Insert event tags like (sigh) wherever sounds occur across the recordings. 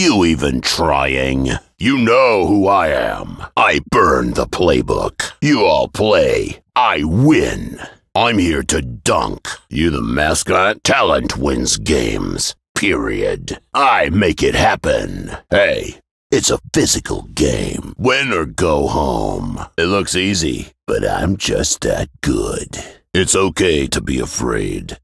you even trying? You know who I am. I burn the playbook. You all play. I win. I'm here to dunk. You the mascot? Talent wins games. Period. I make it happen. Hey, it's a physical game. Win or go home. It looks easy, but I'm just that good. It's okay to be afraid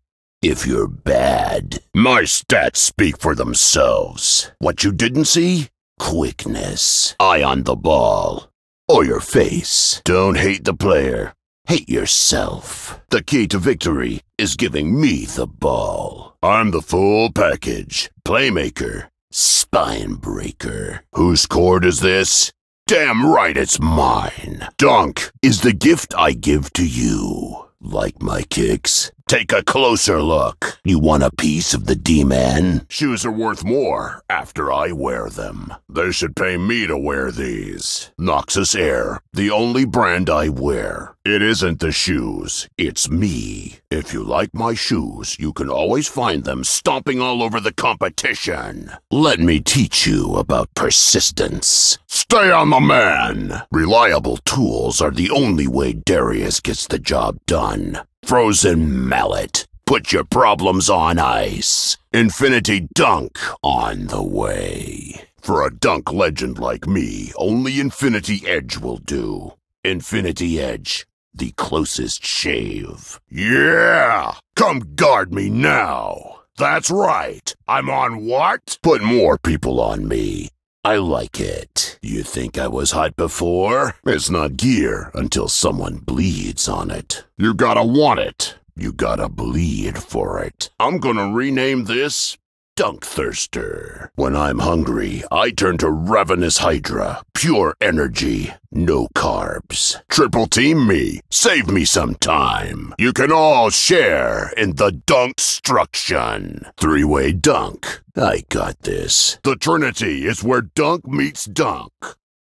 if you're bad. My stats speak for themselves. What you didn't see? Quickness, eye on the ball, or your face. Don't hate the player, hate yourself. The key to victory is giving me the ball. I'm the full package. Playmaker, spine breaker. Whose cord is this? Damn right it's mine. Dunk is the gift I give to you. Like my kicks, Take a closer look. You want a piece of the D-Man? Shoes are worth more after I wear them. They should pay me to wear these. Noxus Air, the only brand I wear. It isn't the shoes, it's me. If you like my shoes, you can always find them stomping all over the competition. Let me teach you about persistence. Stay on the man! Reliable tools are the only way Darius gets the job done. Frozen Mallet, put your problems on ice. Infinity Dunk on the way. For a dunk legend like me, only Infinity Edge will do. Infinity Edge, the closest shave. Yeah! Come guard me now! That's right. I'm on what? Put more people on me. I like it. You think I was hot before? It's not gear until someone bleeds on it. You gotta want it. You gotta bleed for it. I'm gonna rename this Dunk thirster. When I'm hungry, I turn to Ravenous Hydra. Pure energy, no carbs. Triple team me. Save me some time. You can all share in the Dunkstruction. Three-way dunk. I got this. The Trinity is where dunk meets dunk.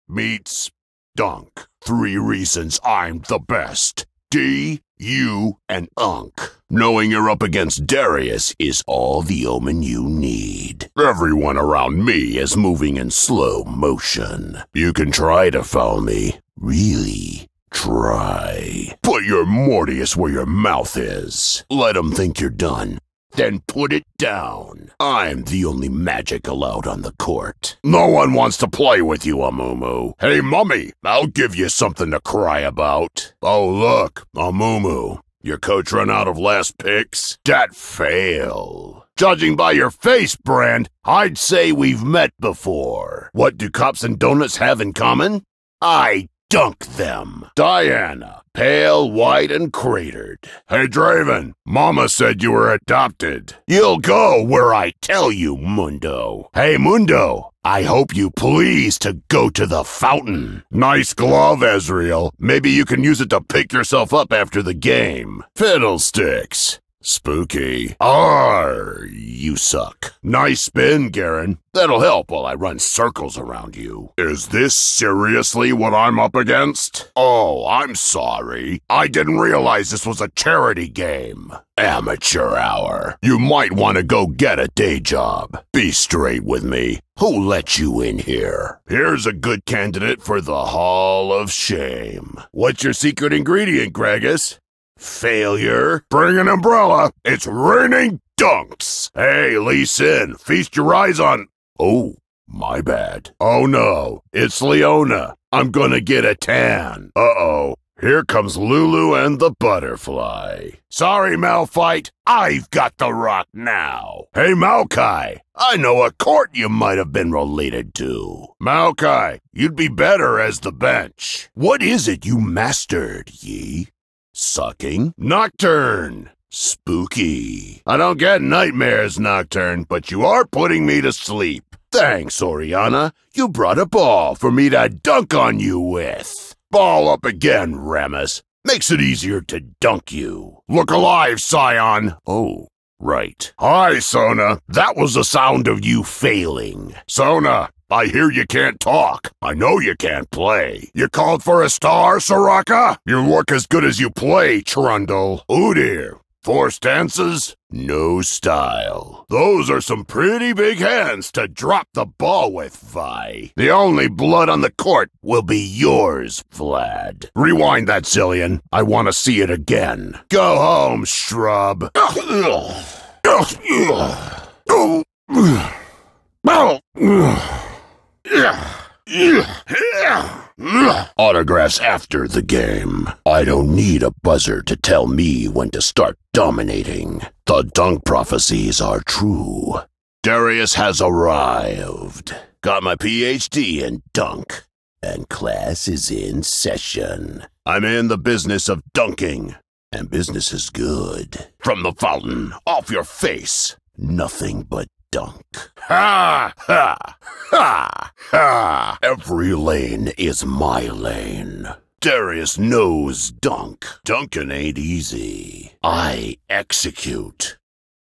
Meets dunk. Three reasons I'm the best. D you and Ankh. Knowing you're up against Darius is all the omen you need. Everyone around me is moving in slow motion. You can try to foul me. Really, try. Put your Mortius where your mouth is. Let them think you're done. Then put it down. I'm the only magic allowed on the court. No one wants to play with you, Amumu. Hey, Mummy, I'll give you something to cry about. Oh, look, Amumu. Your coach run out of last picks? Dat fail. Judging by your face, Brand, I'd say we've met before. What do cops and donuts have in common? I dunk them. Diana, pale, white, and cratered. Hey, Draven, Mama said you were adopted. You'll go where I tell you, Mundo. Hey, Mundo, I hope you please to go to the fountain. Nice glove, Ezreal. Maybe you can use it to pick yourself up after the game. Fiddlesticks. Spooky. R, you suck. Nice spin, Garen. That'll help while I run circles around you. Is this seriously what I'm up against? Oh, I'm sorry. I didn't realize this was a charity game. Amateur hour. You might want to go get a day job. Be straight with me. Who let you in here? Here's a good candidate for the Hall of Shame. What's your secret ingredient, Gregus? Failure. Bring an umbrella. It's raining dunks. Hey, Lee Sin, feast your eyes on. Oh, my bad. Oh no, it's Leona. I'm gonna get a tan. Uh oh. Here comes Lulu and the butterfly. Sorry, Malphite, I've got the rock now. Hey, Maokai, I know a court you might have been related to. Maokai, you'd be better as the bench. What is it you mastered, ye? Sucking? Nocturne! Spooky. I don't get nightmares, Nocturne, but you are putting me to sleep. Thanks, Oriana. You brought a ball for me to dunk on you with. Ball up again, Ramus. Makes it easier to dunk you. Look alive, Scion. Oh, right. Hi, Sona. That was the sound of you failing. Sona, I hear you can't talk. I know you can't play. You called for a star, Soraka? You look as good as you play, Trundle. Ooh dear. Four stances, no style. Those are some pretty big hands to drop the ball with, Vi. The only blood on the court will be yours, Vlad. Rewind that, Zillion. I want to see it again. Go home, shrub. (coughs) (coughs) (coughs) Oh. Autographs after the game. I don't need a buzzer to tell me when to start dominating. The dunk prophecies are true. Darius has arrived. Got my PhD in dunk. And class is in session. I'm in the business of dunking. And business is good. From the fountain, off your face. Nothing but dunk. Ha! Ha! Ha! Ha! Every lane is my lane. Darius knows dunk. Dunkin' ain't easy. I execute.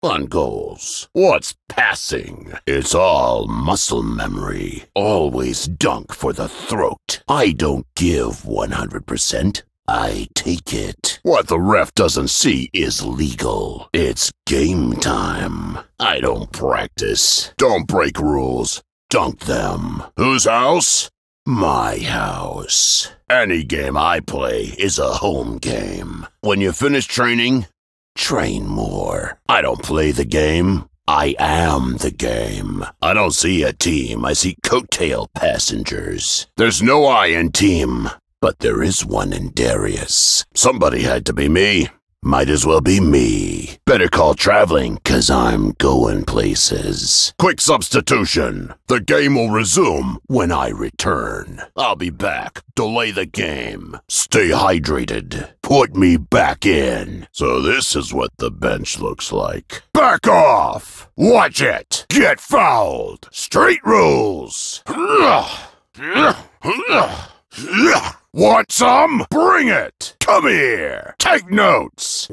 On goals. What's passing? It's all muscle memory. Always dunk for the throat. I don't give 100%. I take it. What the ref doesn't see is legal. It's game time. I don't practice. Don't break rules. Dunk them. Whose house? My house. Any game I play is a home game. When you finish training, train more. I don't play the game. I am the game. I don't see a team, I see coattail passengers. There's no I in team. But there is one in Darius. Somebody had to be me. Might as well be me. Better call traveling, cause I'm going places. Quick substitution. The game will resume when I return. I'll be back. Delay the game. Stay hydrated. Put me back in. So this is what the bench looks like. Back off! Watch it! Get fouled! Straight rules! (laughs) Want some? Bring it! Come here! Take notes!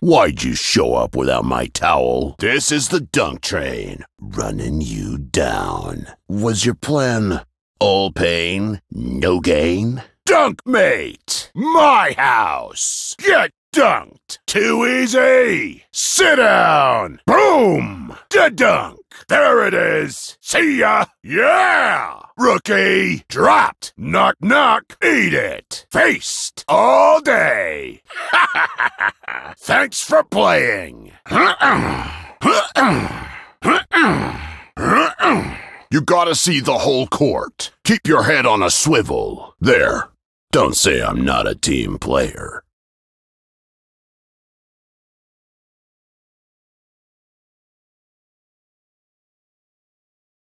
Why'd you show up without my towel? This is the dunk train, running you down. Was your plan all pain, no gain? Dunk, mate! My house! Get dunked! Too easy! Sit down! Boom! Da-dunk! There it is! See ya! Yeah! Rookie! Dropped! Knock knock! Eat it! Feast! All day! (laughs) Thanks for playing! You gotta see the whole court. Keep your head on a swivel. There. Don't say I'm not a team player.